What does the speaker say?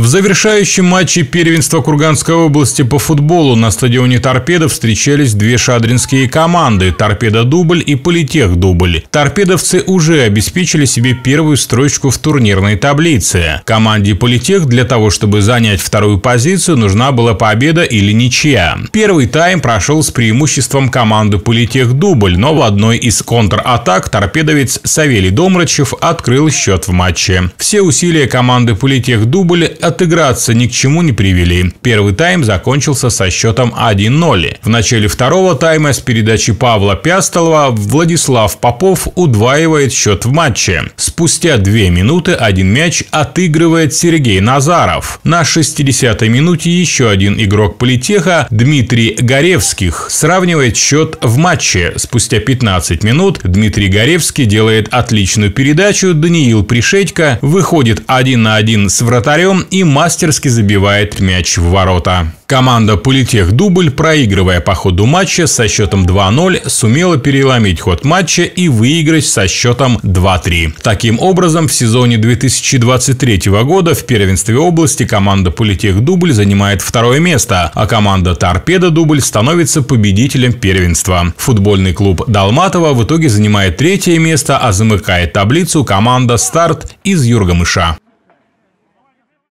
В завершающем матче первенства Курганской области по футболу на стадионе «Торпедо» встречались две шадринские команды – «Торпедо Дубль» и «Политех Дубль». Торпедовцы уже обеспечили себе первую строчку в турнирной таблице. Команде «Политех» для того, чтобы занять вторую позицию, нужна была победа или ничья. Первый тайм прошел с преимуществом команды «Политех Дубль», но в одной из контратак торпедовец Савелий Домрачев открыл счет в матче. Все усилия команды «Политех Дубль» отыграться ни к чему не привели. Первый тайм закончился со счетом 1-0. В начале второго тайма с передачи Павла Пястолова Владислав Попов удваивает счет в матче. Спустя две минуты один мяч отыгрывает Сергей Назаров. На 60-й минуте еще один игрок политеха Дмитрий Горевских сравнивает счет в матче. Спустя 15 минут Дмитрий Горевский делает отличную передачу. Даниил Пришедько выходит один на один с вратарем и мастерски забивает мяч в ворота. Команда «Политех Дубль», проигрывая по ходу матча со счетом 2-0, сумела переломить ход матча и выиграть со счетом 2-3. Таким образом, в сезоне 2023 года в первенстве области команда «Политех Дубль» занимает второе место, а команда «Торпедо Дубль» становится победителем первенства. Футбольный клуб «Далматова» в итоге занимает третье место, а замыкает таблицу команда «Старт» из Юргамыша.